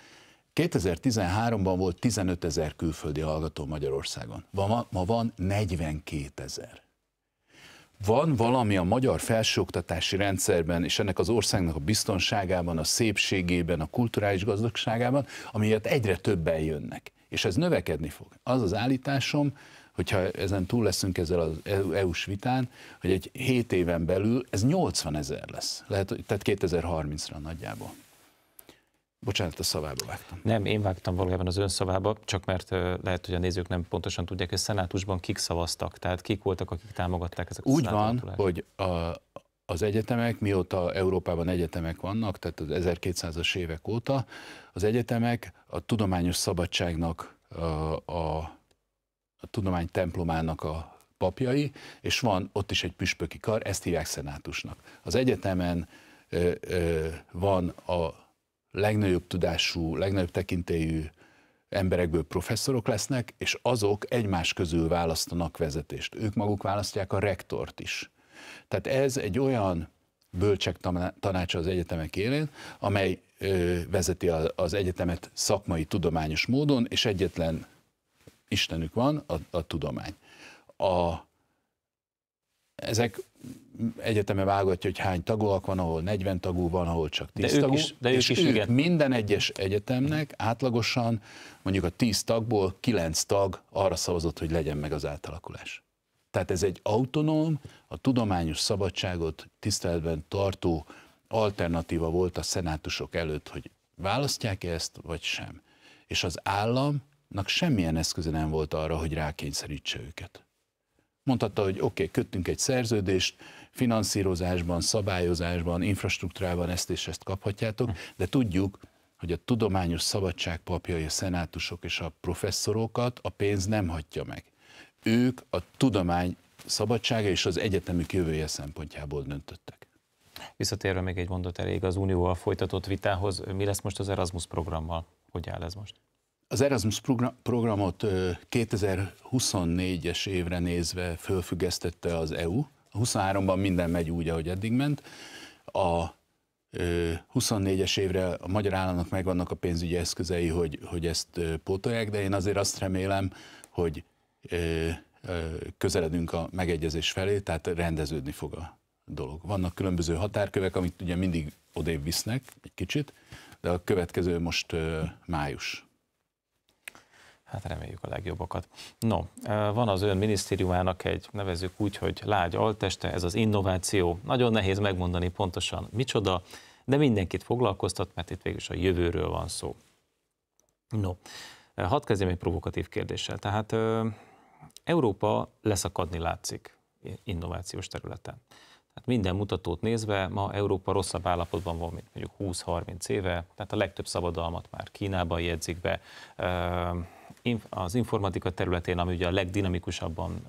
2013-ban volt 15 ezer külföldi hallgató Magyarországon. Ma, ma van 42 ezer. Van valami a magyar felsőoktatási rendszerben, és ennek az országnak a biztonságában, a szépségében, a kulturális gazdagságában, amiért egyre többen jönnek és ez növekedni fog. Az az állításom, hogyha ezen túl leszünk ezzel az EU-s e vitán, hogy egy 7 éven belül ez 80 ezer lesz, lehet, tehát 2030-ra nagyjából. Bocsánat, a szavába vágtam. Nem, én vágtam valójában az ön szavába, csak mert lehet, hogy a nézők nem pontosan tudják, hogy a szenátusban kik szavaztak, tehát kik voltak, akik támogatták ezeket Úgy a van, hogy a, az egyetemek, mióta Európában egyetemek vannak, tehát az 1200-as évek óta, az egyetemek a tudományos szabadságnak, a, a, a tudomány templomának a papjai, és van ott is egy püspöki kar, ezt hívják szenátusnak. Az egyetemen ö, ö, van a legnagyobb tudású, legnagyobb tekintélyű emberekből professzorok lesznek, és azok egymás közül választanak vezetést. Ők maguk választják a rektort is. Tehát ez egy olyan bölcsek tanácsa az egyetemek élén, amely vezeti az egyetemet szakmai, tudományos módon, és egyetlen istenük van, a, a tudomány. A, ezek egyeteme válogatja, hogy hány tagúak van, ahol 40 tagú van, ahol csak 10 de tagú. is, de ők és is, ők igen. minden egyes egyetemnek átlagosan mondjuk a 10 tagból 9 tag arra szavazott, hogy legyen meg az átalakulás. Tehát ez egy autonóm, a tudományos szabadságot tiszteletben tartó alternatíva volt a szenátusok előtt, hogy választják-e ezt, vagy sem. És az államnak semmilyen eszköze nem volt arra, hogy rákényszerítse őket. Mondhatta, hogy oké, okay, köttünk egy szerződést, finanszírozásban, szabályozásban, infrastruktúrában ezt és ezt kaphatjátok, de tudjuk, hogy a tudományos szabadság papjai, a szenátusok és a professzorokat a pénz nem hagyja meg ők a tudomány szabadsága és az egyetemük jövője szempontjából döntöttek. Visszatérve még egy mondat elég az Unióval folytatott vitához, mi lesz most az Erasmus programmal? Hogy áll ez most? Az Erasmus programot 2024-es évre nézve fölfüggesztette az EU. 23-ban minden megy úgy, ahogy eddig ment. A 24-es évre a magyar államnak megvannak a pénzügyi eszközei, hogy, hogy ezt pótolják, de én azért azt remélem, hogy közeledünk a megegyezés felé, tehát rendeződni fog a dolog. Vannak különböző határkövek, amit ugye mindig odébb visznek egy kicsit, de a következő most május. Hát reméljük a legjobbakat. No, van az ön minisztériumának egy, nevezük úgy, hogy lágy alteste, ez az innováció. Nagyon nehéz megmondani pontosan micsoda, de mindenkit foglalkoztat, mert itt végül is a jövőről van szó. No, hadd kezdjem egy provokatív kérdéssel. Tehát Európa leszakadni látszik innovációs területen. Tehát minden mutatót nézve ma Európa rosszabb állapotban van, mint mondjuk 20-30 éve, tehát a legtöbb szabadalmat már Kínában jegyzik be. Az informatika területén, ami ugye a legdinamikusabban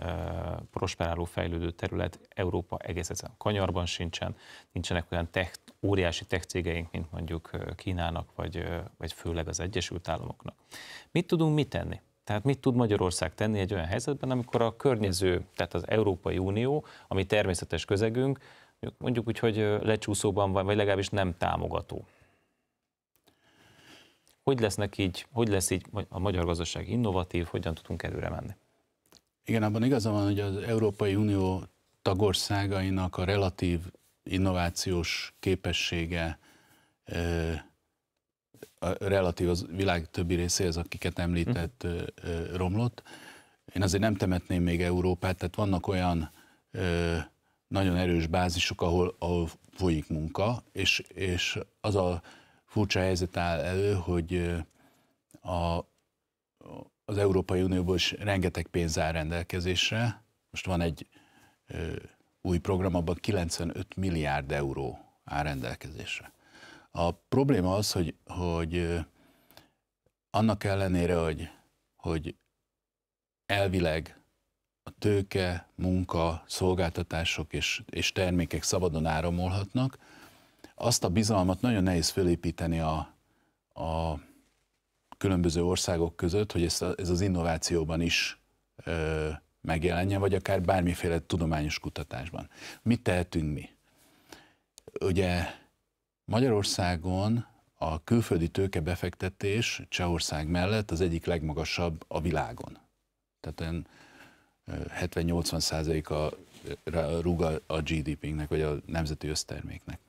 prosperáló, fejlődő terület, Európa egész egyszerűen kanyarban sincsen, nincsenek olyan tech, óriási tech cégeink, mint mondjuk Kínának, vagy, vagy főleg az Egyesült Államoknak. Mit tudunk mi tenni? Tehát mit tud Magyarország tenni egy olyan helyzetben, amikor a környező, tehát az Európai Unió, ami természetes közegünk, mondjuk úgy, hogy lecsúszóban van, vagy legalábbis nem támogató. Hogy lesznek így, hogy lesz így a magyar gazdaság innovatív, hogyan tudunk előre menni? Igen, abban igaza van, hogy az Európai Unió tagországainak a relatív innovációs képessége relatív az világ többi részéhez, akiket említett, uh-huh. romlott. Én azért nem temetném még Európát, tehát vannak olyan ö, nagyon erős bázisok, ahol, ahol folyik munka, és, és az a furcsa helyzet áll elő, hogy a, az Európai Unióból is rengeteg pénz áll rendelkezésre. Most van egy ö, új program, abban 95 milliárd euró áll rendelkezésre. A probléma az, hogy, hogy annak ellenére, hogy, hogy elvileg a tőke, munka, szolgáltatások és, és termékek szabadon áramolhatnak, azt a bizalmat nagyon nehéz felépíteni a, a különböző országok között, hogy ez, ez az innovációban is ö, megjelenjen, vagy akár bármiféle tudományos kutatásban. Mit tehetünk mi? Ugye Magyarországon a külföldi befektetés Csehország mellett az egyik legmagasabb a világon. Tehát 70-80 százaléka rúg a GDP-nek, vagy a nemzeti összterméknek.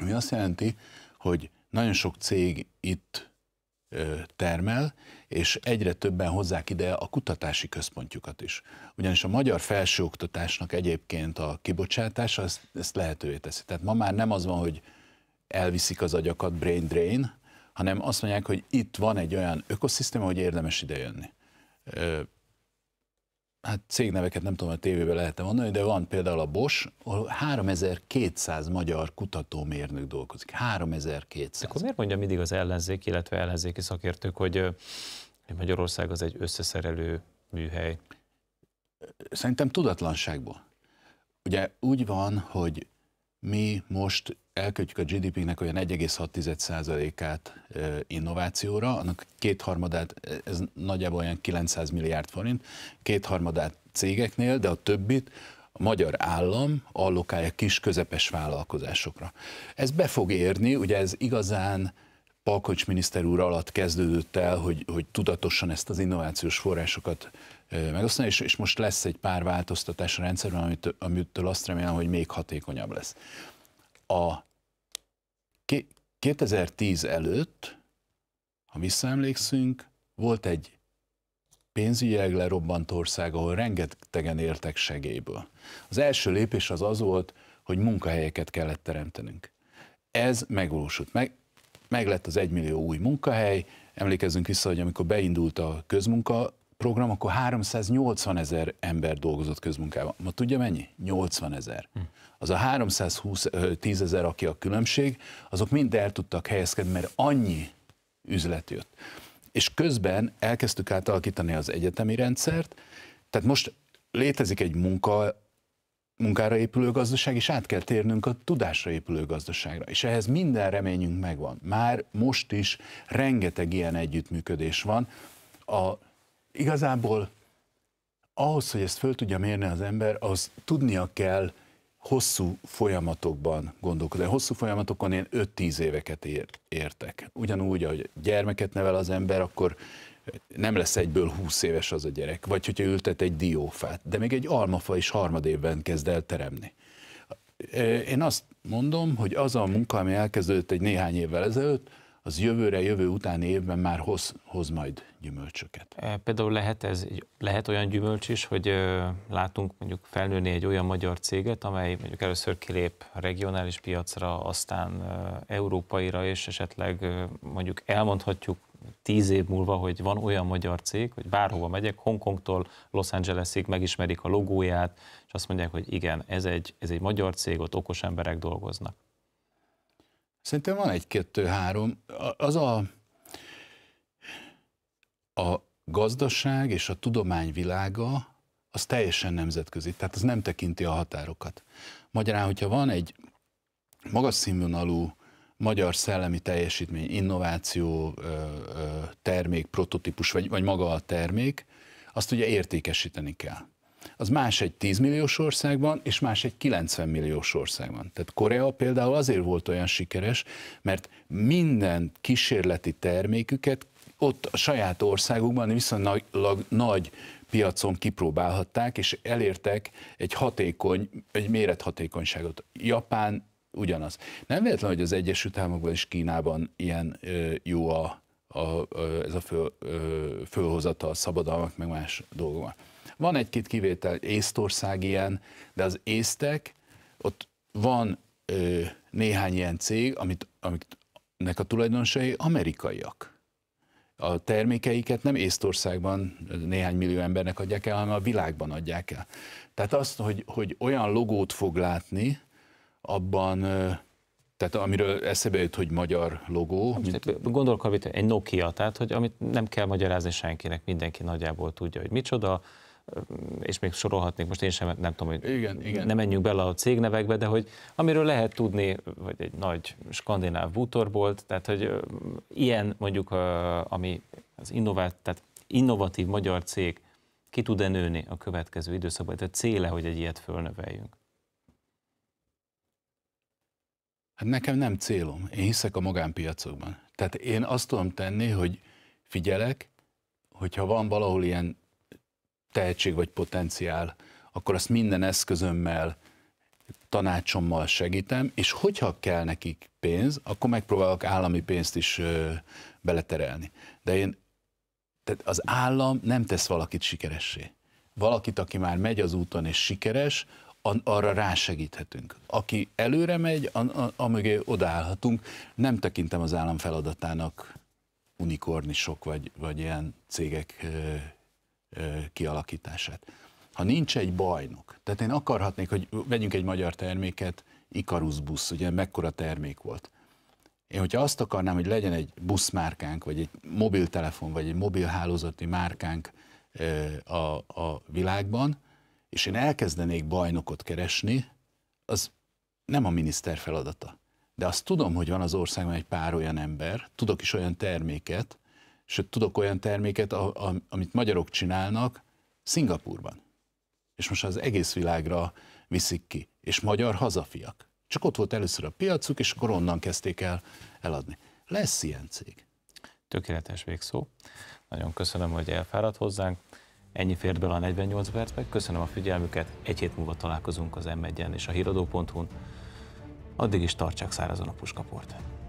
Ami azt jelenti, hogy nagyon sok cég itt termel, és egyre többen hozzák ide a kutatási központjukat is. Ugyanis a magyar felsőoktatásnak egyébként a kibocsátása ezt, ezt lehetővé teszi. Tehát ma már nem az van, hogy elviszik az agyakat, brain drain, hanem azt mondják, hogy itt van egy olyan ökoszisztéma, hogy érdemes idejönni. Hát cégneveket nem tudom, a tévében lehet-e mondani, de van például a Bosch, ahol 3200 magyar kutatómérnök dolgozik. 3200. Akkor miért mondja mindig az ellenzék, illetve ellenzéki szakértők, hogy Magyarország az egy összeszerelő műhely? Szerintem tudatlanságból. Ugye úgy van, hogy mi most elköltjük a GDP-nek olyan 1,6%-át innovációra, annak kétharmadát, ez nagyjából olyan 900 milliárd forint, kétharmadát cégeknél, de a többit a magyar állam allokálja kis-közepes vállalkozásokra. Ez be fog érni, ugye ez igazán Palkocs miniszter úr alatt kezdődött el, hogy, hogy tudatosan ezt az innovációs forrásokat megosztani, és, és most lesz egy pár változtatás a rendszerben, amit, amitől azt remélem, hogy még hatékonyabb lesz. A 2010 előtt, ha visszaemlékszünk, volt egy pénzügyileg lerobbant ország, ahol rengetegen értek segélyből. Az első lépés az az volt, hogy munkahelyeket kellett teremtenünk. Ez megvalósult. Meg, meg lett az egymillió új munkahely, emlékezzünk vissza, hogy amikor beindult a közmunka program, akkor 380 ezer ember dolgozott közmunkában. Ma tudja mennyi? 80 ezer. Hm. Az a 320 10 ezer, aki a különbség, azok mind el tudtak helyezkedni, mert annyi üzlet jött. És közben elkezdtük átalakítani az egyetemi rendszert, tehát most létezik egy munka, munkára épülő gazdaság, és át kell térnünk a tudásra épülő gazdaságra. És ehhez minden reményünk megvan. Már most is rengeteg ilyen együttműködés van. A igazából ahhoz, hogy ezt föl tudja mérni az ember, az tudnia kell hosszú folyamatokban gondolkodni. Hosszú folyamatokon én 5-10 éveket értek. Ugyanúgy, ahogy gyermeket nevel az ember, akkor nem lesz egyből 20 éves az a gyerek, vagy hogyha ültet egy diófát, de még egy almafa is harmad évben kezd el teremni. Én azt mondom, hogy az a munka, ami elkezdődött egy néhány évvel ezelőtt, az jövőre, jövő utáni évben már hoz, hoz majd gyümölcsöket. E, például lehet, ez, lehet olyan gyümölcs is, hogy ö, látunk mondjuk felnőni egy olyan magyar céget, amely mondjuk először kilép a regionális piacra, aztán ö, európaira, és esetleg ö, mondjuk elmondhatjuk tíz év múlva, hogy van olyan magyar cég, hogy bárhova megyek, Hongkongtól Los Angelesig megismerik a logóját, és azt mondják, hogy igen, ez egy, ez egy magyar cég, ott okos emberek dolgoznak. Szerintem van egy-kettő-három. Az a, a gazdaság és a tudomány világa, az teljesen nemzetközi, tehát az nem tekinti a határokat. Magyarán, hogyha van egy magas színvonalú magyar szellemi teljesítmény, innováció, termék, prototípus, vagy, vagy maga a termék, azt ugye értékesíteni kell az más egy 10 milliós országban, és más egy 90 milliós országban. Tehát Korea például azért volt olyan sikeres, mert minden kísérleti terméküket ott a saját országukban viszonylag nagy piacon kipróbálhatták, és elértek egy hatékony, egy mérethatékonyságot. Japán ugyanaz. Nem véletlen, hogy az Egyesült Államokban és Kínában ilyen ö, jó a, a, ez a föl, ö, fölhozata a szabadalmak, meg más dolgokban. Van egy-két kivétel, Észtország ilyen, de az észtek, ott van ö, néhány ilyen cég, amit, amiknek a tulajdonosai amerikaiak. A termékeiket nem Észtországban néhány millió embernek adják el, hanem a világban adják el. Tehát azt, hogy, hogy olyan logót fog látni, abban tehát amiről eszebe jut, hogy magyar logó. Mint... Gondolok, egy Nokia, tehát hogy amit nem kell magyarázni senkinek, mindenki nagyjából tudja, hogy micsoda, és még sorolhatnék, most én sem nem tudom, hogy igen, igen. ne menjünk bele a cégnevekbe, de hogy amiről lehet tudni, vagy egy nagy skandináv bútorbolt, tehát hogy ilyen mondjuk, ami az innovált, tehát innovatív magyar cég ki tud-e nőni a következő időszakban, tehát céle, hogy egy ilyet fölnöveljünk. Hát nekem nem célom. Én hiszek a magánpiacokban. Tehát én azt tudom tenni, hogy figyelek, hogyha van valahol ilyen tehetség vagy potenciál, akkor azt minden eszközömmel, tanácsommal segítem, és hogyha kell nekik pénz, akkor megpróbálok állami pénzt is beleterelni. De én, tehát az állam nem tesz valakit sikeressé. Valakit, aki már megy az úton és sikeres, arra rásegíthetünk. Aki előre megy, amögé odállhatunk. nem tekintem az állam feladatának unikornisok vagy, vagy ilyen cégek kialakítását. Ha nincs egy bajnok, tehát én akarhatnék, hogy vegyünk egy magyar terméket, Icarus busz, ugye mekkora termék volt. Én, hogyha azt akarnám, hogy legyen egy buszmárkánk, vagy egy mobiltelefon, vagy egy mobilhálózati márkánk a, a világban, és én elkezdenék bajnokot keresni, az nem a miniszter feladata. De azt tudom, hogy van az országban egy pár olyan ember, tudok is olyan terméket, sőt tudok olyan terméket, a, a, amit magyarok csinálnak Szingapurban. És most az egész világra viszik ki. És magyar hazafiak. Csak ott volt először a piacuk, és akkor onnan kezdték el eladni. Lesz ilyen cég. Tökéletes végszó. Nagyon köszönöm, hogy elfáradt hozzánk. Ennyi fért bele a 48 percbe. Köszönöm a figyelmüket. Egy hét múlva találkozunk az m és a híradó.hu-n. Addig is tartsák szárazon a puskaportát.